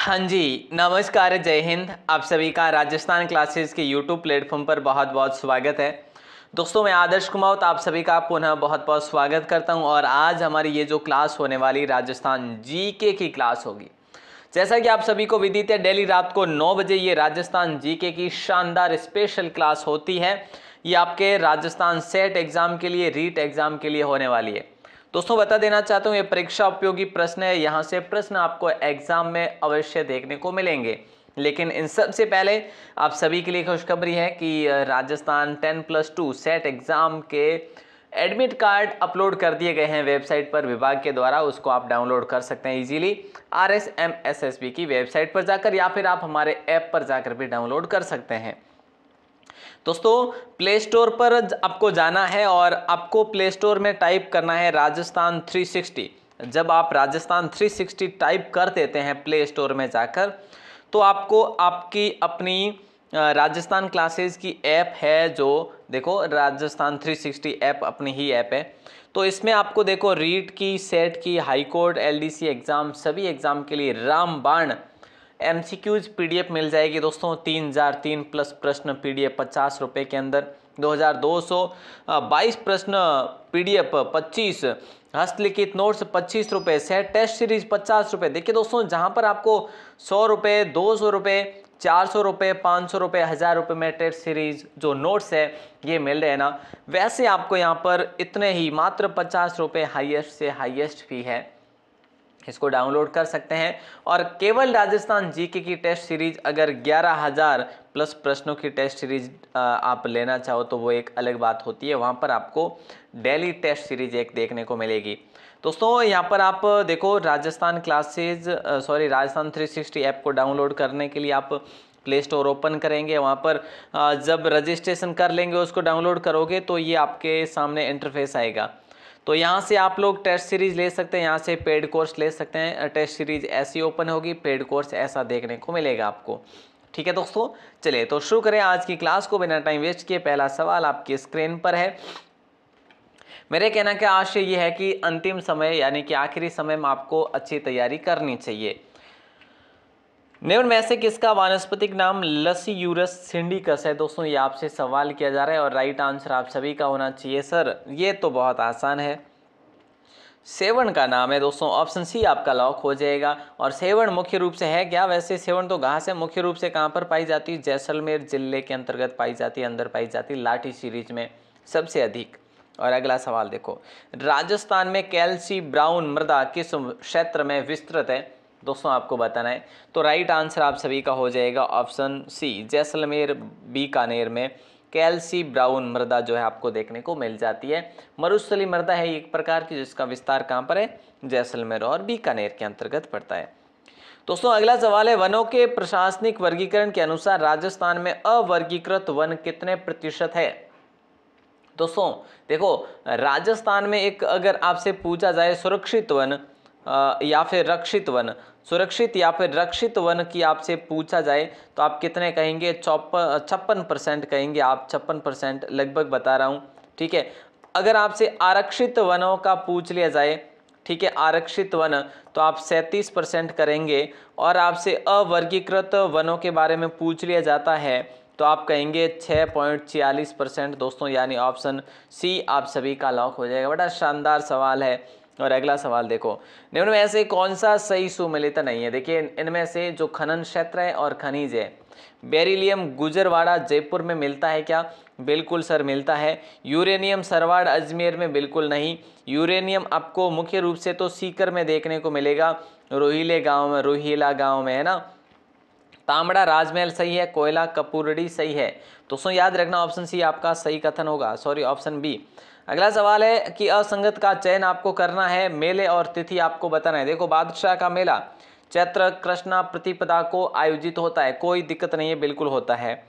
हाँ जी नमस्कार जय हिंद आप सभी का राजस्थान क्लासेस के यूट्यूब प्लेटफॉर्म पर बहुत बहुत स्वागत है दोस्तों मैं आदर्श तो आप सभी का पुनः बहुत बहुत स्वागत करता हूं और आज हमारी ये जो क्लास होने वाली राजस्थान जीके की क्लास होगी जैसा कि आप सभी को विदित है डेली रात को नौ बजे ये राजस्थान जी की शानदार स्पेशल क्लास होती है ये आपके राजस्थान सेट एग्ज़ाम के लिए रीट एग्ज़ाम के लिए होने वाली है दोस्तों बता देना चाहता हूँ ये परीक्षा उपयोगी प्रश्न है यहाँ से प्रश्न आपको एग्जाम में अवश्य देखने को मिलेंगे लेकिन इन सबसे पहले आप सभी के लिए खुशखबरी है कि Rajasthan ten plus two set exam के एडमिट कार्ड अपलोड कर दिए गए हैं वेबसाइट पर विभाग के द्वारा उसको आप डाउनलोड कर सकते हैं easily R S M S S B की वेबसाइट पर जाकर या फिर आप हमारे ऐप पर जाकर भी डाउनलोड कर सकते हैं दोस्तों प्ले स्टोर पर आपको जाना है और आपको प्ले स्टोर में टाइप करना है राजस्थान 360 जब आप राजस्थान 360 टाइप कर देते हैं प्ले स्टोर में जाकर तो आपको आपकी अपनी राजस्थान क्लासेस की ऐप है जो देखो राजस्थान 360 ऐप अपनी ही ऐप है तो इसमें आपको देखो रीट की सेट की हाई कोर्ट एलडीसी एग्ज़ाम सभी एग्ज़ाम के लिए रामबाण M C Qs P D F मिल जाएगी दोस्तों तीन हज़ार तीन प्लस प्रश्न पी डी एफ पचास रुपये के अंदर दो हज़ार दो सौ बाईस प्रश्न पी डी एफ पच्चीस हस्तलिखित नोट्स पच्चीस रुपये सेट टेस्ट सीरीज पचास रुपये देखिए दोस्तों जहाँ पर आपको सौ रुपये दो सौ रुपये चार सौ रुपये पाँच सौ रुपये हज़ार रुपये में टेस्ट सीरीज जो नोट्स है ये मिल रहे हैं ना वैसे आपको यहाँ पर इतने ही मात्र पचास रुपये हाइएस्ट से हाइएस्ट फी है इसको डाउनलोड कर सकते हैं और केवल राजस्थान जीके की टेस्ट सीरीज अगर ग्यारह हज़ार प्लस प्रश्नों की टेस्ट सीरीज आप लेना चाहो तो वो एक अलग बात होती है वहाँ पर आपको डेली टेस्ट सीरीज एक देखने को मिलेगी दोस्तों यहाँ पर आप देखो Rajasthan classes sorry Rajasthan 360 app को डाउनलोड करने के लिए आप प्ले स्टोर ओपन करेंगे वहाँ पर जब रजिस्ट्रेशन कर लेंगे उसको डाउनलोड करोगे तो ये आपके सामने इंटरफेस आएगा तो यहाँ से आप लोग टेस्ट सीरीज ले सकते हैं यहाँ से पेड कोर्स ले सकते हैं टेस्ट सीरीज ऐसी ओपन होगी पेड कोर्स ऐसा देखने को मिलेगा आपको ठीक है दोस्तों चलिए तो शुरू करें आज की क्लास को बिना टाइम वेस्ट किए पहला सवाल आपकी स्क्रीन पर है मेरे कहना का आशय ये है कि अंतिम समय यानी कि आखिरी समय में आपको अच्छी तैयारी करनी चाहिए निम्न में से किसका वानस्पतिक नाम लसी यूरस सिंडिकस है दोस्तों ये आपसे सवाल किया जा रहा है और राइट आंसर आप सभी का होना चाहिए सर ये तो बहुत आसान है सेवन का नाम है दोस्तों ऑप्शन सी आपका लॉक हो जाएगा और सेवन मुख्य रूप से है क्या वैसे सेवन तो घास से है मुख्य रूप से कहाँ पर पाई जाती है जैसलमेर जिले के अंतर्गत पाई जाती है अंदर पाई जाती है लाठी सीरीज में सबसे अधिक और अगला सवाल देखो राजस्थान में कैल्सी ब्राउन मृदा किस क्षेत्र में विस्तृत है दोस्तों आपको बताना है तो राइट आंसर आप सभी का हो जाएगा ऑप्शन सी जैसलमेर बीकानेर में कैल्सी ब्राउन मृदा जो है आपको देखने को मिल जाती है मरुस्थली मृदा है एक प्रकार की जिसका विस्तार कहाँ पर है जैसलमेर और बीकानेर के अंतर्गत पड़ता है दोस्तों अगला सवाल है वनों के प्रशासनिक वर्गीकरण के अनुसार राजस्थान में अवर्गीकृत वन कितने प्रतिशत है दोस्तों देखो राजस्थान में एक अगर आपसे पूछा जाए सुरक्षित वन या फिर रक्षित वन सुरक्षित या फिर रक्षित वन की आपसे पूछा जाए तो आप कितने कहेंगे चौप छप्पन परसेंट कहेंगे आप छप्पन परसेंट लगभग बता रहा हूँ ठीक है अगर आपसे आरक्षित वनों का पूछ लिया जाए ठीक है आरक्षित वन तो आप सैंतीस परसेंट करेंगे और आपसे अवर्गीकृत वनों के बारे में पूछ लिया जाता है तो आप कहेंगे छः पॉइंट छियालीस परसेंट दोस्तों यानी ऑप्शन सी आप सभी का लॉक हो जाएगा बड़ा शानदार सवाल है और अगला सवाल देखो निम्न में ऐसे कौन सा सही सुमिलित नहीं है देखिए इनमें से जो खनन क्षेत्र है और खनिज है बेरिलियम गुजरवाड़ा जयपुर में मिलता है क्या बिल्कुल सर मिलता है यूरेनियम सरवाड़ अजमेर में बिल्कुल नहीं यूरेनियम आपको मुख्य रूप से तो सीकर में देखने को मिलेगा रोहिले गांव में रोहिला गांव में है ना तामड़ा राजमहल सही है कोयला कपूरड़ी सही है दोस्तों याद रखना ऑप्शन सी आपका सही कथन होगा सॉरी ऑप्शन बी अगला सवाल है कि असंगत का चयन आपको करना है मेले और तिथि आपको बताना है देखो बादशाह का मेला चैत्र कृष्णा प्रतिपदा को आयोजित होता है कोई दिक्कत नहीं है बिल्कुल होता है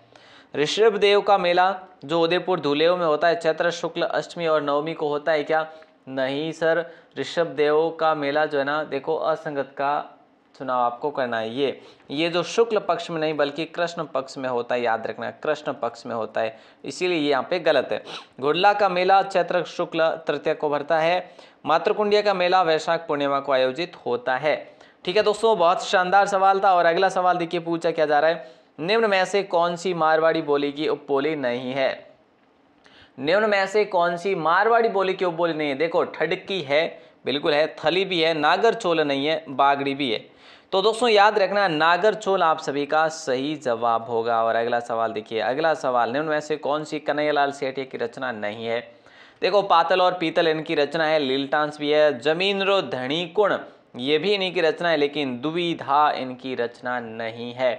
ऋषभ देव का मेला जो उदयपुर धुलेव में होता है चैत्र शुक्ल अष्टमी और नवमी को होता है क्या नहीं सर ऋषभ देव का मेला जो है ना देखो असंगत का चुनाव आपको करना है ये ये जो शुक्ल पक्ष में नहीं बल्कि कृष्ण पक्ष में होता है याद रखना कृष्ण पक्ष में होता है इसीलिए ये यहाँ पे गलत है घुडला का मेला चैत्र शुक्ल तृतीय को भरता है मातृकुंडिया का मेला वैशाख पूर्णिमा को आयोजित होता है ठीक है दोस्तों बहुत शानदार सवाल था और अगला सवाल देखिए पूछा क्या जा रहा है निम्न में से कौन सी मारवाड़ी बोली की उप बोली नहीं है निम्न में से कौन सी मारवाड़ी बोली की उप बोली नहीं है देखो ठडकी है बिल्कुल है थली भी है नागर चोल नहीं है बागड़ी भी है तो दोस्तों याद रखना नागर चोल आप सभी का सही जवाब होगा और अगला सवाल देखिए अगला सवाल निम्न में से कौन सी कन्हैयालाल सेठिया की रचना नहीं है देखो पातल और पीतल इनकी रचना है लीलटांस भी है जमीन रो धनी कुण ये भी इन्हीं की रचना है लेकिन दुविधा इनकी रचना नहीं है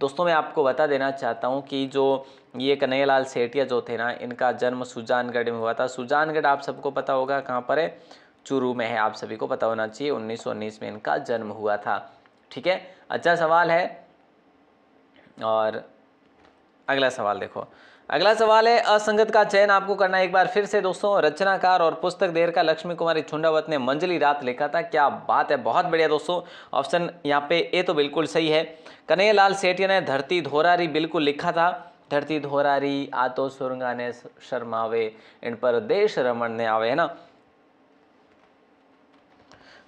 दोस्तों मैं आपको बता देना चाहता हूँ कि जो ये कन्हैयालाल सेठिया जो थे ना इनका जन्म सुजानगढ़ में हुआ था सुजानगढ़ आप सबको पता होगा कहाँ पर है चुरू में है आप सभी को पता होना चाहिए 1919 में इनका जन्म हुआ था ठीक है अच्छा सवाल है और अगला सवाल देखो अगला सवाल है असंगत का चयन आपको करना एक बार फिर से दोस्तों रचनाकार और पुस्तक देर का लक्ष्मी कुमारी छुंडावत ने मंजली रात लिखा था क्या बात है बहुत बढ़िया दोस्तों ऑप्शन यहाँ पे ए तो बिल्कुल सही है कन्हैया लाल सेठिया ने धरती धोरारी बिल्कुल लिखा था धरती धोरारी आतो सुरंगा ने शर्मावे इन पर देश रमण ने आवे है ना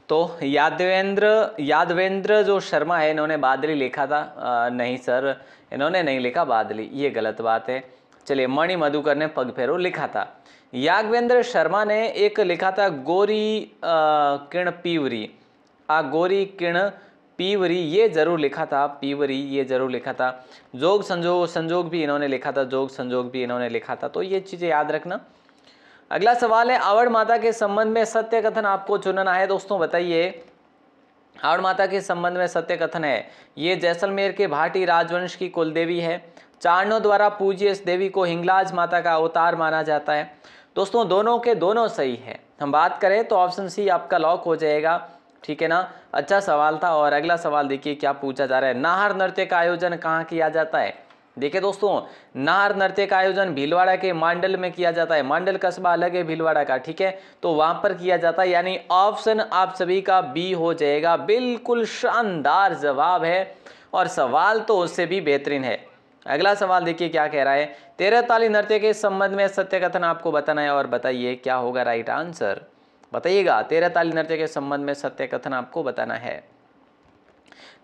तो यादवेंद्र यादवेंद्र जो शर्मा है इन्होंने बादली लिखा था आ, नहीं सर इन्होंने नहीं लिखा बादली ये गलत बात है चलिए मणि मधुकर ने पग फेरो लिखा था यागवेंद्र शर्मा ने एक लिखा था गोरी किण पीवरी आ गोरी किण पीवरी ये जरूर लिखा था पीवरी ये जरूर लिखा था जोग संजोग संजोग भी इन्होंने लिखा था जोग संजोग भी इन्होंने लिखा था तो ये चीज़ें याद रखना अगला सवाल है आवर माता के संबंध में सत्य कथन आपको चुनना है दोस्तों बताइए आवर माता के संबंध में सत्य कथन है ये जैसलमेर के भाटी राजवंश की कुलदेवी है चारणों द्वारा पूज्य इस देवी को हिंगलाज माता का अवतार माना जाता है दोस्तों दोनों के दोनों सही है हम बात करें तो ऑप्शन सी आपका लॉक हो जाएगा ठीक है ना अच्छा सवाल था और अगला सवाल देखिए क्या पूछा जा रहा है नाहर नृत्य का आयोजन कहाँ किया जाता है देखिए दोस्तों नार नृत्य का आयोजन भीलवाड़ा के मांडल में किया जाता है मांडल कस्बा अलग है भीलवाड़ा का ठीक है तो वहां पर किया जाता है यानी ऑप्शन आप सभी का बी हो जाएगा बिल्कुल शानदार जवाब है और सवाल तो उससे भी बेहतरीन है अगला सवाल देखिए क्या कह रहा है तेरह ताली नृत्य के संबंध में सत्य कथन आपको बताना है और बताइए क्या होगा राइट आंसर बताइएगा तेरह ताली नृत्य के संबंध में सत्य कथन आपको बताना है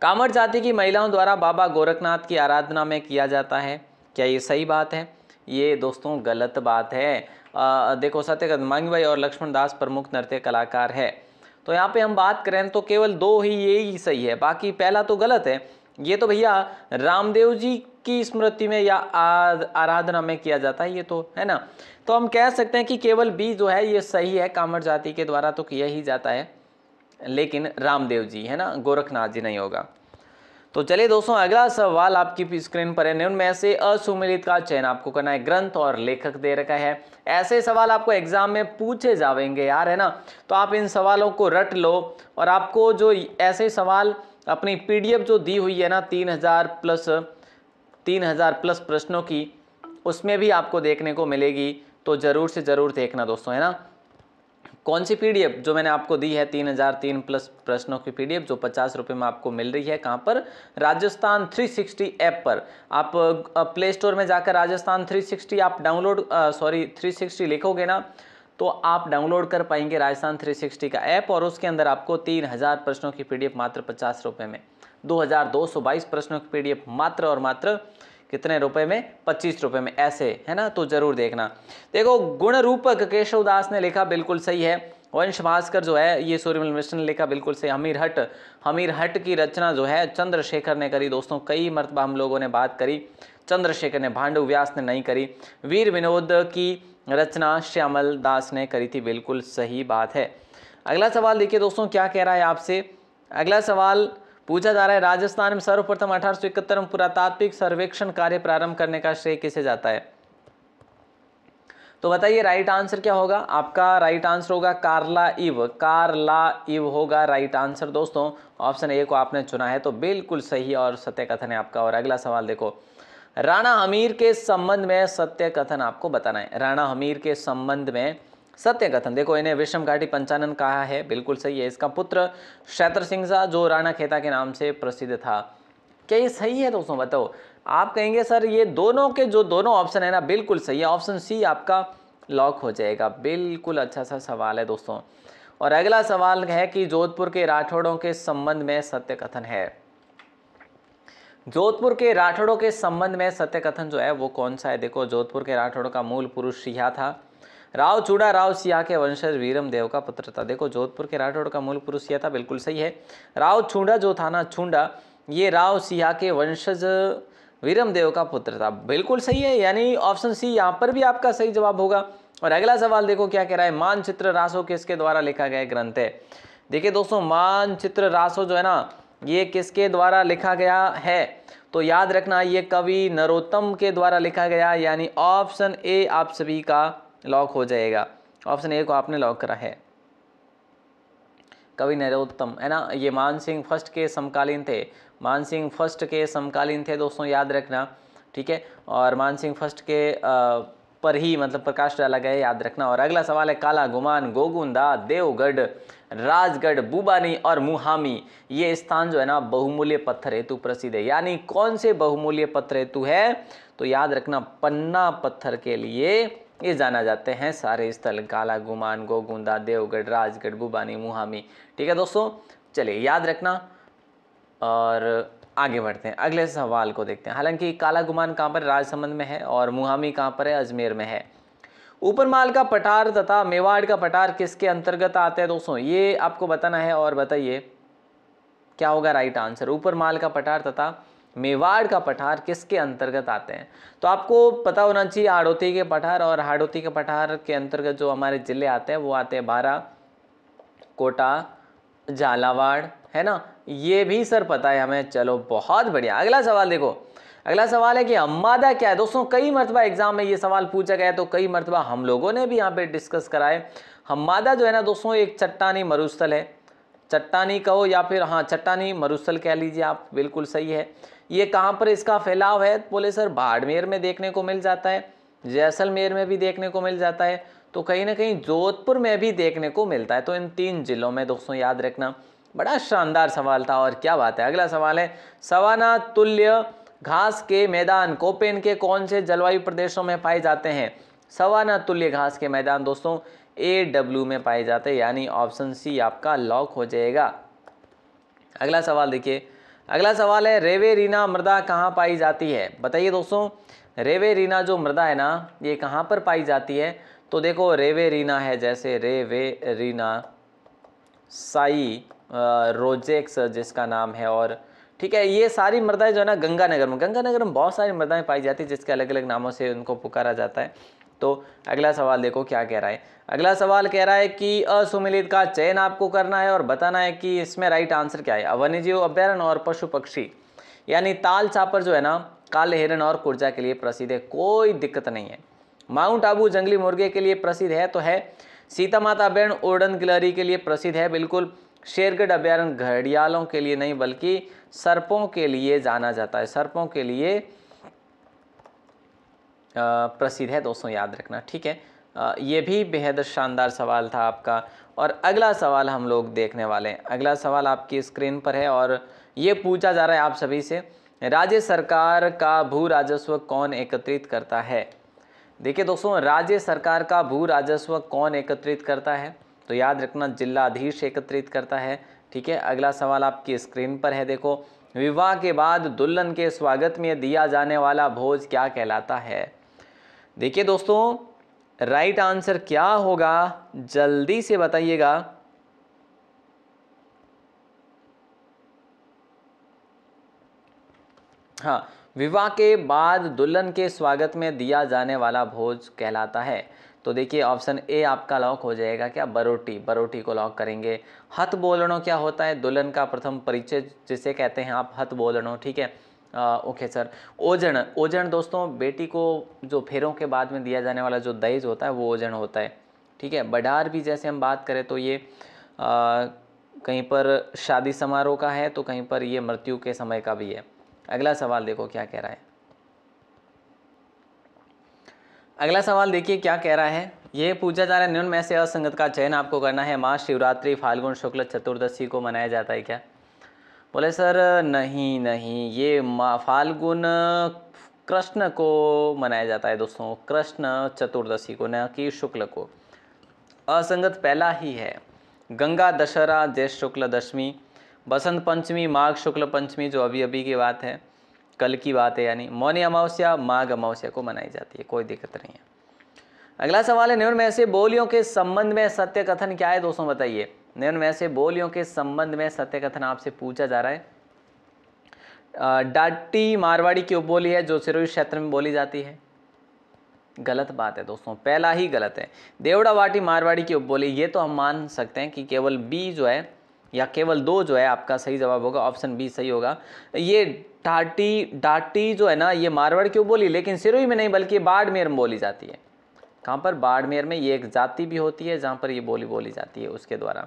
कांवड़ जाति की महिलाओं द्वारा बाबा गोरखनाथ की आराधना में किया जाता है क्या ये सही बात है ये दोस्तों गलत बात है आ, देखो सत्य मांगी भाई और लक्ष्मण दास प्रमुख नृत्य कलाकार है तो यहाँ पे हम बात करें तो केवल दो ही यही सही है बाकी पहला तो गलत है ये तो भैया रामदेव जी की स्मृति में या आराधना में किया जाता है ये तो है ना तो हम कह सकते हैं कि केवल बी जो है ये सही है कांवड़ जाति के द्वारा तो किया ही जाता है लेकिन रामदेव जी है ना गोरखनाथ जी नहीं होगा तो चलिए दोस्तों अगला सवाल आपकी स्क्रीन पर है निम्न में से असुमिलित का चयन आपको करना है ग्रंथ और लेखक दे रखा है ऐसे सवाल आपको एग्जाम में पूछे जावेंगे यार है ना तो आप इन सवालों को रट लो और आपको जो ऐसे सवाल अपनी पीडीएफ जो दी हुई है ना तीन हज़ार प्लस तीन हज़ार प्लस प्रश्नों की उसमें भी आपको देखने को मिलेगी तो ज़रूर से ज़रूर देखना दोस्तों है ना कौन सी पीडीएफ जो मैंने आपको दी है तीन हज़ार तीन प्लस प्रश्नों की पीडीएफ जो पचास रुपये में आपको मिल रही है कहाँ पर राजस्थान 360 ऐप पर आप प्ले स्टोर में जाकर राजस्थान 360 आप डाउनलोड सॉरी 360 लिखोगे ना तो आप डाउनलोड कर पाएंगे राजस्थान 360 का ऐप और उसके अंदर आपको तीन हजार प्रश्नों की पीडीएफ मात्र पचास रुपए में दो प्रश्नों की पीडीएफ मात्र और मात्र कितने रुपए में पच्चीस रुपए में ऐसे है ना तो ज़रूर देखना देखो गुण रूपक केशवदास ने लिखा बिल्कुल सही है वंश भास्कर जो है ये सूर्यमल मिश्र ने लिखा बिल्कुल सही हमीर हट हमीर हट की रचना जो है चंद्रशेखर ने करी दोस्तों कई मरतबा हम लोगों ने बात करी चंद्रशेखर ने भांडु व्यास ने नहीं करी वीर विनोद की रचना श्यामल दास ने करी थी बिल्कुल सही बात है अगला सवाल देखिए दोस्तों क्या कह रहा है आपसे अगला सवाल पूछा जा रहा है राजस्थान में सर्वप्रथम अठारह सौ इकहत्तर में पुरातात्विक सर्वेक्षण कार्य प्रारंभ करने का श्रेय किसे जाता है तो बताइए राइट आंसर क्या होगा आपका राइट आंसर होगा कार्ला इव कार्ला इव होगा राइट आंसर दोस्तों ऑप्शन ए को आपने चुना है तो बिल्कुल सही और सत्य कथन है आपका और अगला सवाल देखो राणा हमीर के संबंध में सत्य कथन आपको बताना है राणा हमीर के संबंध में सत्य कथन देखो इन्हें विषम घाटी पंचानन कहा है बिल्कुल सही है इसका पुत्र क्षेत्र सिंह सा जो राणा खेता के नाम से प्रसिद्ध था क्या ये सही है दोस्तों बताओ आप कहेंगे सर ये दोनों के जो दोनों ऑप्शन है ना बिल्कुल सही है ऑप्शन सी आपका लॉक हो जाएगा बिल्कुल अच्छा सा सवाल है दोस्तों और अगला सवाल है कि जोधपुर के राठौड़ों के संबंध में सत्य कथन है जोधपुर के राठौड़ों के संबंध में सत्य कथन जो है वो कौन सा है देखो जोधपुर के राठौड़ों का मूल पुरुष सिया था राव चूड़ा राव सिया के वंशज वीरम देव का पुत्र था देखो जोधपुर के राठौड़ का मूल पुरुष यह था बिल्कुल सही है राव चूड़ा जो था ना छूडा ये राव सिया के वंशज वीरम देव का पुत्र था बिल्कुल सही है यानी ऑप्शन सी यहाँ पर भी आपका सही जवाब होगा और अगला सवाल देखो क्या कह रहा है मानचित्र रासो किसके द्वारा लिखा गया ग्रंथ है देखिए दोस्तों मानचित्र रासो जो है ना ये किसके द्वारा लिखा गया है तो याद रखना ये कवि नरोत्तम के द्वारा लिखा गया यानी ऑप्शन ए आप सभी का लॉक हो जाएगा ऑप्शन ए को आपने लॉक करा है कवि नरोत्तम है ना ये मान सिंह फर्स्ट के समकालीन थे मान सिंह फर्स्ट के समकालीन थे दोस्तों याद रखना ठीक है और मान सिंह फर्स्ट के आ, पर ही मतलब प्रकाश डाला गया याद रखना और अगला सवाल है काला गुमान गोगुंदा देवगढ़ राजगढ़ बुबानी और मुहामी ये स्थान जो है ना बहुमूल्य पत्थर हेतु प्रसिद्ध है यानी कौन से बहुमूल्य पत्थर हेतु है तो याद रखना पन्ना पत्थर के लिए ये जाना जाते हैं सारे स्थल काला गुमान गोगुंदा देवगढ़ राजगढ़ बुबानी मुहामी ठीक है दोस्तों चलिए याद रखना और आगे बढ़ते हैं अगले सवाल को देखते हैं हालांकि काला गुमान कहाँ पर राजसमंद में है और मुहामी कहाँ पर है अजमेर में है ऊपरमाल का पठार तथा मेवाड़ का पठार किसके अंतर्गत आते हैं दोस्तों ये आपको बताना है और बताइए क्या होगा राइट आंसर ऊपरमाल का पठार तथा मेवाड़ का पठार किसके अंतर्गत आते हैं तो आपको पता होना चाहिए हाड़ोती के पठार और हाड़ोती के पठार के अंतर्गत जो हमारे ज़िले आते हैं वो आते हैं बारह कोटा झालावाड़ है ना ये भी सर पता है हमें चलो बहुत बढ़िया अगला सवाल देखो अगला सवाल है कि अम्बादा क्या है दोस्तों कई मरतबा एग्जाम में ये सवाल पूछा गया तो कई मरतबा हम लोगों ने भी यहाँ पे डिस्कस कराए हम्मादा जो है ना दोस्तों एक चट्टानी मरुस्थल है चट्टानी कहो या फिर हाँ चट्टानी मरुस्थल कह लीजिए आप बिल्कुल सही है ये कहाँ पर इसका फैलाव है बोले सर बाड़मेर में देखने को मिल जाता है जैसलमेर में भी देखने को मिल जाता है तो कहीं ना कहीं जोधपुर में भी देखने को मिलता है तो इन तीन जिलों में दोस्तों याद रखना बड़ा शानदार सवाल था और क्या बात है अगला सवाल है सवाना तुल्य घास के मैदान कोपेन के कौन से जलवायु प्रदेशों में पाए जाते हैं सवाना तुल्य घास के मैदान दोस्तों ए डब्ल्यू में पाए जाते हैं यानी ऑप्शन सी आपका लॉक हो जाएगा अगला सवाल देखिए अगला सवाल है रेवे रीना मृदा कहाँ पाई जाती है बताइए दोस्तों रेवे रीना जो मृदा है ना ये कहाँ पर पाई जाती है तो देखो रेवे रीना है जैसे रेवे रीना साई रोजेक्स जिसका नाम है और ठीक है ये सारी मृदाएँ जो है ना गंगानगर में गंगानगर में बहुत सारी मृदाएँ पाई जाती है जिसके अलग अलग नामों से उनको पुकारा जाता है तो अगला सवाल देखो क्या कह रहा है अगला सवाल कह रहा है कि असुमिलित का चयन आपको करना है और बताना है कि इसमें राइट आंसर क्या है वन्यजीव अभ्यारण और पशु पक्षी यानी ताल छापर जो है ना काले हिरण और कुर्जा के लिए प्रसिद्ध है कोई दिक्कत नहीं है माउंट आबू जंगली मुर्गे के लिए प्रसिद्ध है तो है सीता माता अभ्यारण ओडन गिलहरी के लिए प्रसिद्ध है बिल्कुल शेरगढ़ अभ्यारण घड़ियालों के लिए नहीं बल्कि सर्पों के लिए जाना जाता है सर्पों के लिए प्रसिद्ध है दोस्तों याद रखना ठीक है ये भी बेहद शानदार सवाल था आपका और अगला सवाल हम लोग देखने वाले हैं अगला सवाल आपकी स्क्रीन पर है और ये पूछा जा रहा है आप सभी से राज्य सरकार का भू राजस्व कौन एकत्रित करता है देखिए दोस्तों राज्य सरकार का भू राजस्व कौन एकत्रित करता है तो याद रखना जिलाधीश एकत्रित करता है ठीक है अगला सवाल आपकी स्क्रीन पर है देखो विवाह के बाद दुल्हन के स्वागत में दिया जाने वाला भोज क्या कहलाता है देखिए दोस्तों राइट आंसर क्या होगा जल्दी से बताइएगा हाँ विवाह के बाद दुल्हन के स्वागत में दिया जाने वाला भोज कहलाता है तो देखिए ऑप्शन ए आपका लॉक हो जाएगा क्या बरोटी बरोटी को लॉक करेंगे हथ बोलणों क्या होता है दुल्हन का प्रथम परिचय जिसे कहते हैं आप हथ बोलनो ठीक है ओके सर ओजन ओजन दोस्तों बेटी को जो फेरों के बाद में दिया जाने वाला जो दहेज होता है वो ओजन होता है ठीक है बडार भी जैसे हम बात करें तो ये आ, कहीं पर शादी समारोह का है तो कहीं पर ये मृत्यु के समय का भी है अगला सवाल देखो क्या कह रहा है अगला सवाल देखिए क्या कह रहा है ये पूछा जा रहा है निम्न में से असंगत का चयन आपको करना है माँ शिवरात्रि फाल्गुन शुक्ल चतुर्दशी को मनाया जाता है क्या बोले सर नहीं नहीं ये फाल्गुन कृष्ण को मनाया जाता है दोस्तों कृष्ण चतुर्दशी को न कि शुक्ल को असंगत पहला ही है गंगा दशहरा ज्येष्ठ शुक्ल दशमी बसंत पंचमी माघ शुक्ल पंचमी जो अभी अभी की बात है कल की बात है यानी मौनी अमावस्या माघ अमावस्या को मनाई जाती है कोई दिक्कत नहीं है अगला सवाल है निम्न में से बोलियों के संबंध में सत्य कथन क्या है दोस्तों बताइए देन वैसे बोलियों के संबंध में सत्य कथन आपसे पूछा जा रहा है डाटी मारवाड़ी की उपबोली है जो सिरोही क्षेत्र में बोली जाती है गलत बात है दोस्तों पहला ही गलत है देवड़ा वाटी मारवाड़ी की उपबोली ये तो हम मान सकते हैं कि केवल बी जो है या केवल दो जो है आपका सही जवाब होगा ऑप्शन बी सही होगा ये डाटी डाटी जो है ना ये मारवाड़ की बोली लेकिन सिरोही में नहीं बल्कि बाड़मेर में बोली जाती है कहाँ पर बाड़मेर में ये एक जाति भी होती है जहाँ पर ये बोली बोली जाती है उसके द्वारा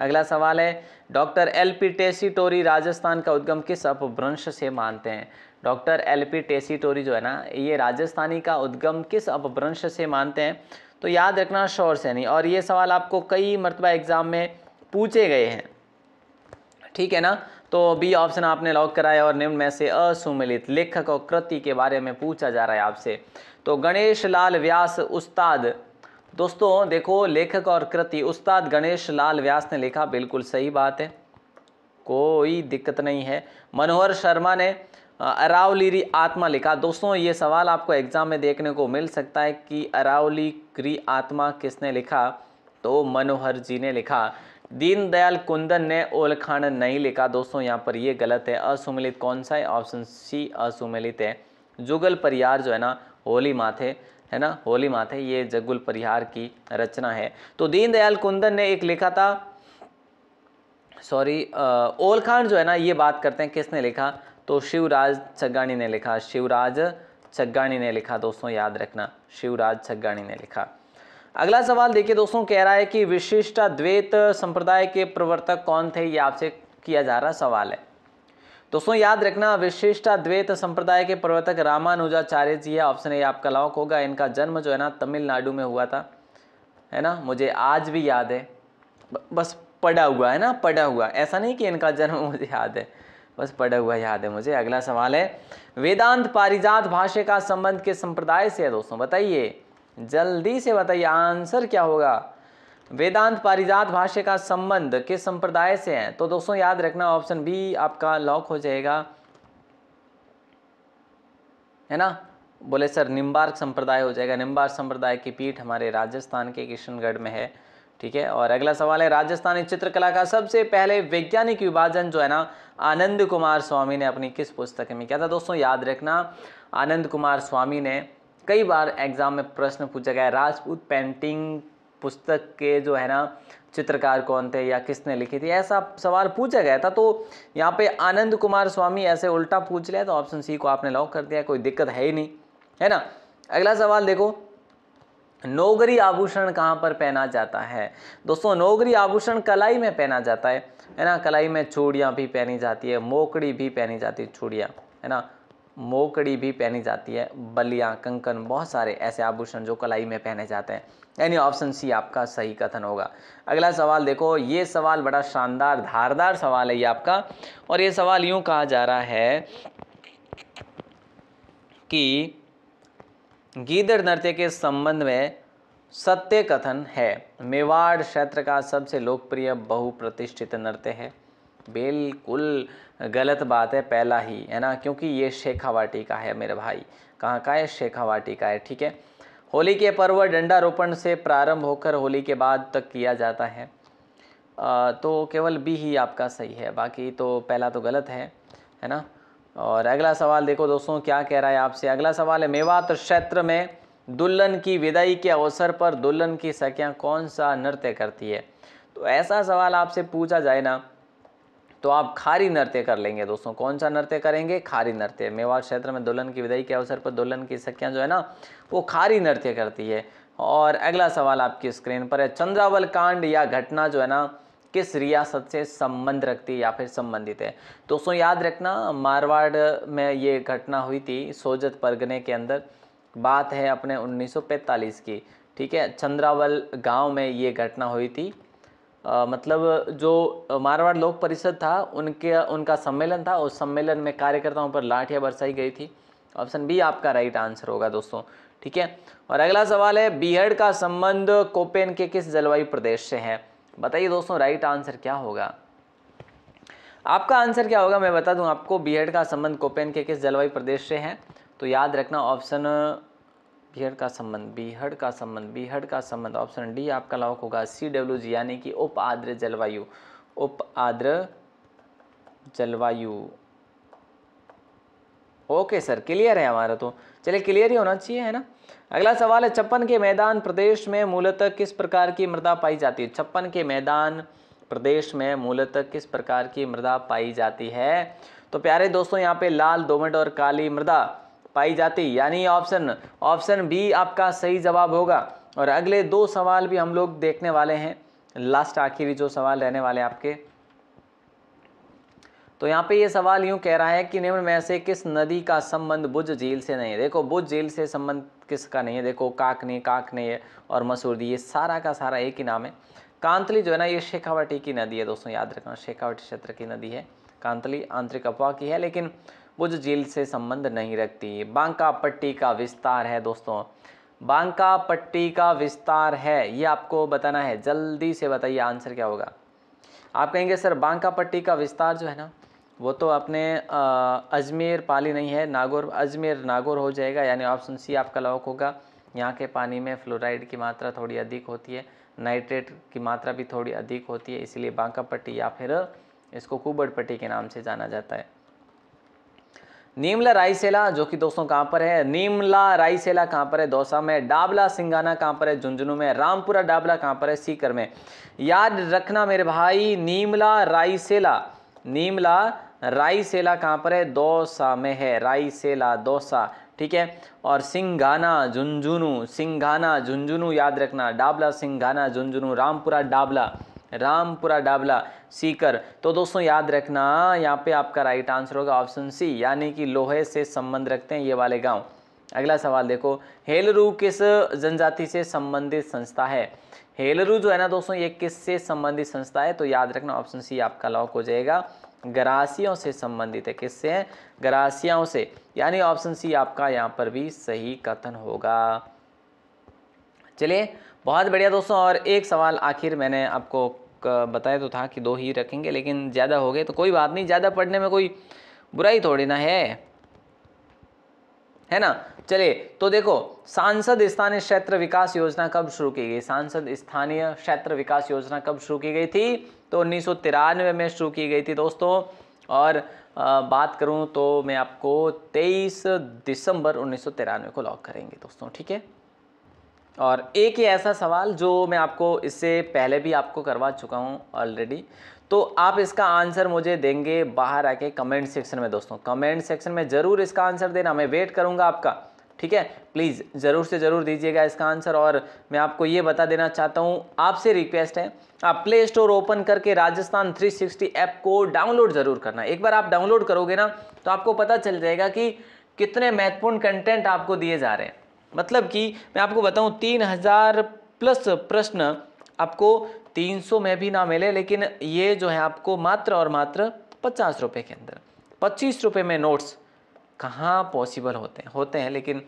अगला सवाल है doctor L P Tessitori Rajasthan का उद्गम किस अपभ्रंश से मानते हैं doctor L P Tessitori जो है ना ये राजस्थानी का उद्गम किस अपभ्रंश से मानते हैं तो याद रखना शोर नहीं और ये सवाल आपको कई मरतबा एग्ज़ाम में पूछे गए हैं ठीक है ना तो बी ऑप्शन आपने लॉक कराया और निम्न में से असुमिलित लेखक और कृति के बारे में पूछा जा रहा है आपसे तो गणेश लाल व्यास उस्ताद दोस्तों देखो लेखक और कृति उस्ताद गणेश लाल व्यास ने लिखा बिल्कुल सही बात है कोई दिक्कत नहीं है मनोहर शर्मा ने अरावलीरी आत्मा लिखा दोस्तों ये सवाल आपको एग्ज़ाम में देखने को मिल सकता है कि अरावली क्री आत्मा किसने लिखा तो मनोहर जी ने लिखा दीनदयाल कुंदन ने ओलखान नहीं लिखा दोस्तों यहाँ पर ये गलत है असुमिलित कौन सा है ऑप्शन सी असुमिलित है जुगल परियार जो है ना होली माथे है ना होली माथे ये जगुल परिहार की रचना है तो दीनदयाल कुंदन ने एक लिखा था सॉरी ओलखान जो है ना ये बात करते हैं किसने लिखा तो शिवराज चग्गाणी ने लिखा शिवराज छग्गाणी ने लिखा दोस्तों याद रखना शिवराज छग्गाणी ने लिखा अगला सवाल देखिए दोस्तों कह रहा है कि विशिष्टा द्वैत संप्रदाय के प्रवर्तक कौन थे ये आपसे किया जा रहा सवाल है दोस्तों याद रखना विशिष्टा द्वेत संप्रदाय के प्रवर्तक रामानुजाचार्य जी है ऑप्शन ए आपका लॉक होगा इनका जन्म जो है ना तमिलनाडु में हुआ था है ना मुझे आज भी याद है बस पढ़ा हुआ है ना पढ़ा हुआ ऐसा नहीं कि इनका जन्म मुझे याद है बस पढ़ा हुआ याद है मुझे अगला सवाल है वेदांत पारिजात भाषा का संबंध किस संप्रदाय से है दोस्तों बताइए जल्दी से बताइए आंसर क्या होगा वेदांत पारिजात भाष्य का संबंध किस संप्रदाय से है तो दोस्तों याद रखना ऑप्शन बी आपका लॉक हो जाएगा है ना बोले सर निम्बार्क संप्रदाय हो जाएगा निम्बार्क संप्रदाय की पीठ हमारे राजस्थान के किशनगढ़ में है ठीक है और अगला सवाल है राजस्थानी चित्रकला का सबसे पहले वैज्ञानिक विभाजन जो है ना आनंद कुमार स्वामी ने अपनी किस पुस्तक में किया था दोस्तों याद रखना आनंद कुमार स्वामी ने कई बार एग्जाम में प्रश्न पूछा गया राजपूत पेंटिंग पुस्तक के जो है ना चित्रकार कौन थे या किसने लिखी थी ऐसा सवाल पूछा गया था तो यहाँ पे आनंद कुमार स्वामी ऐसे उल्टा पूछ लिया तो ऑप्शन सी को आपने लॉक कर दिया कोई दिक्कत है ही नहीं है ना अगला सवाल देखो नोगरी आभूषण कहाँ पर पहना जाता है दोस्तों नोगरी आभूषण कलाई में पहना जाता है है ना कलाई में चूड़ियाँ भी पहनी जाती है मोकड़ी भी पहनी जाती है चूड़ियाँ है ना मोकड़ी भी पहनी जाती है बलियाँ कंकन बहुत सारे ऐसे आभूषण जो कलाई में पहने जाते हैं यानी ऑप्शन सी आपका सही कथन होगा अगला सवाल देखो ये सवाल बड़ा शानदार धारदार सवाल है ये आपका और ये सवाल यूं कहा जा रहा है कि गीदड़ नृत्य के संबंध में सत्य कथन है मेवाड़ क्षेत्र का सबसे लोकप्रिय बहुप्रतिष्ठित नृत्य है बिल्कुल गलत बात है पहला ही है ना क्योंकि ये शेखावाटी का है मेरे भाई कहाँ का है शेखावाटी का है ठीक है होली के पर्व डंडा रोपण से प्रारंभ होकर होली के बाद तक किया जाता है तो केवल बी ही आपका सही है बाकी तो पहला तो गलत है है ना और अगला सवाल देखो दोस्तों क्या कह रहा है आपसे अगला सवाल है मेवात क्षेत्र में दुल्हन की विदाई के अवसर पर दुल्हन की सखियाँ कौन सा नृत्य करती है तो ऐसा सवाल आपसे पूछा जाए ना तो आप खारी नृत्य कर लेंगे दोस्तों कौन सा नृत्य करेंगे खारी नृत्य मेवाड़ क्षेत्र में दुल्हन की विदाई के अवसर पर दुल्हन की सख्या जो है ना वो खारी नृत्य करती है और अगला सवाल आपकी स्क्रीन पर है चंद्रावल कांड या घटना जो है ना किस रियासत से संबंध रखती है या फिर संबंधित है दोस्तों याद रखना मारवाड़ में ये घटना हुई थी सोजत परगने के अंदर बात है अपने 1945 की ठीक है चंद्रावल गांव में ये घटना हुई थी आ, मतलब जो मारवाड़ लोक परिषद था उनके उनका सम्मेलन था उस सम्मेलन में कार्यकर्ताओं पर लाठियाँ बरसाई गई थी ऑप्शन बी आपका राइट आंसर होगा दोस्तों ठीक है और अगला सवाल है बीहड़ का संबंध कोपेन के किस जलवायु प्रदेश से है बताइए दोस्तों राइट आंसर क्या होगा आपका आंसर क्या होगा मैं बता दूं आपको बीहड़ का संबंध कोपेन के किस जलवायु प्रदेश से है तो याद रखना ऑप्शन बिहड़ का संबंध बिहड़ का संबंध बिहड़ का संबंध ऑप्शन डी आपका लॉक होगा सी डब्ल्यू जी यानी कि उप आद्र जलवायु उप आद्र जलवायु ओके सर क्लियर है हमारा तो चलिए क्लियर ही होना चाहिए है ना अगला सवाल है छप्पन के मैदान प्रदेश में मूलतः किस प्रकार की मृदा पाई जाती है छप्पन के मैदान प्रदेश में मूलतः किस प्रकार की मृदा पाई जाती है तो प्यारे दोस्तों यहाँ पे लाल दोमट और काली मृदा पाई जाती यानी ऑप्शन ऑप्शन बी आपका सही जवाब होगा और अगले दो सवाल भी हम लोग देखने वाले हैं लास्ट आखिरी जो सवाल रहने वाले आपके तो यहाँ पे ये सवाल यूँ कह रहा है कि निम्न में से किस नदी का संबंध बुज झील से नहीं है देखो बुज झील से संबंध किसका नहीं है देखो काकनी काकने और मसूरदी ये सारा का सारा एक ही नाम है कांतली जो है ना ये शेखावटी की नदी है दोस्तों याद रखना शेखावटी क्षेत्र की नदी है कांतली आंतरिक अपवा की है लेकिन वो जो जेल से संबंध नहीं रखती बांका पट्टी का विस्तार है दोस्तों बांका पट्टी का विस्तार है ये आपको बताना है जल्दी से बताइए आंसर क्या होगा आप कहेंगे सर बांका पट्टी का विस्तार जो है ना वो तो अपने अजमेर पाली नहीं है नागौर अजमेर नागौर हो जाएगा यानी ऑप्शन सी आपका लॉक होगा यहाँ के पानी में फ्लोराइड की मात्रा थोड़ी अधिक होती है नाइट्रेट की मात्रा भी थोड़ी अधिक होती है इसलिए बांका पट्टी या फिर इसको कुबड़ पट्टी के नाम से जाना जाता है नीमला रायसेला जो कि दोस्तों कहाँ पर है नीमला रायसेला कहाँ पर है दौसा में डाबला सिंगाना कहाँ पर है झुंझुनू में रामपुरा डाबला कहाँ पर है सीकर में याद रखना मेरे भाई नीमला रायसेला नीमला रायसेला कहाँ पर है दौसा में है रायसेला दौसा ठीक है और सिंघाना झुंझुनू सिंघाना झुंझुनू याद रखना डाबला सिंघाना झुंझुनू रामपुरा डाबला रामपुरा डाबला सीकर तो दोस्तों याद रखना यहाँ पे आपका राइट आंसर होगा ऑप्शन सी यानी कि लोहे से संबंध रखते हैं ये वाले गांव अगला सवाल देखो हेलरू किस जनजाति से संबंधित संस्था है हेलरू जो है ना दोस्तों ये किस से संबंधित संस्था है तो याद रखना ऑप्शन सी आपका लॉक हो जाएगा ग्रासियों से संबंधित है किससे है से यानी ऑप्शन सी आपका यहाँ पर भी सही कथन होगा चलिए बहुत बढ़िया दोस्तों और एक सवाल आखिर मैंने आपको बताया तो था कि दो ही रखेंगे लेकिन ज़्यादा हो गए तो कोई बात नहीं ज़्यादा पढ़ने में कोई बुराई थोड़ी ना है है ना चलिए तो देखो सांसद स्थानीय क्षेत्र विकास योजना कब शुरू की गई सांसद स्थानीय क्षेत्र विकास योजना कब शुरू की गई थी तो उन्नीस में शुरू की गई थी दोस्तों और बात करूं तो मैं आपको 23 दिसंबर उन्नीस को लॉक करेंगे दोस्तों ठीक है और एक ही ऐसा सवाल जो मैं आपको इससे पहले भी आपको करवा चुका हूँ ऑलरेडी तो आप इसका आंसर मुझे देंगे बाहर आके कमेंट सेक्शन में दोस्तों कमेंट सेक्शन में ज़रूर इसका आंसर देना मैं वेट करूँगा आपका ठीक है प्लीज़ ज़रूर से ज़रूर दीजिएगा इसका आंसर और मैं आपको ये बता देना चाहता हूँ आपसे रिक्वेस्ट है आप प्ले स्टोर ओपन करके राजस्थान 360 ऐप को डाउनलोड ज़रूर करना एक बार आप डाउनलोड करोगे ना तो आपको पता चल जाएगा कि कितने महत्वपूर्ण कंटेंट आपको दिए जा रहे हैं मतलब कि मैं आपको बताऊं तीन हज़ार प्लस प्रश्न आपको तीन सौ में भी ना मिले लेकिन ये जो है आपको मात्र और मात्र पचास रुपये के अंदर पच्चीस रुपये में नोट्स कहाँ पॉसिबल होते हैं होते हैं लेकिन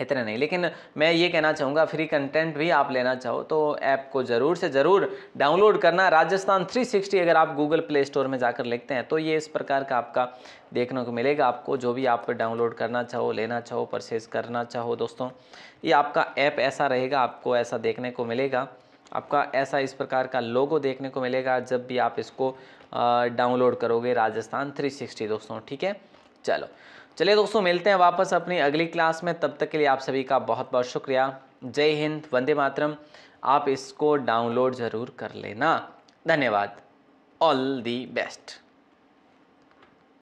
इतना नहीं लेकिन मैं ये कहना चाहूँगा फ्री कंटेंट भी आप लेना चाहो तो ऐप को ज़रूर से ज़रूर डाउनलोड करना राजस्थान 360 अगर आप गूगल प्ले स्टोर में जाकर लिखते हैं तो ये इस प्रकार का आपका देखने को मिलेगा आपको जो भी आप डाउनलोड करना चाहो लेना चाहो परचेज़ करना चाहो दोस्तों ये आपका ऐप ऐसा रहेगा आपको ऐसा देखने को मिलेगा आपका ऐसा इस प्रकार का लोगो देखने को मिलेगा जब भी आप इसको डाउनलोड करोगे राजस्थान थ्री दोस्तों ठीक है चलो चलिए दोस्तों मिलते हैं वापस अपनी अगली क्लास में तब तक के लिए आप सभी का बहुत बहुत शुक्रिया जय हिंद वंदे मातरम आप इसको डाउनलोड ज़रूर कर लेना धन्यवाद ऑल दी बेस्ट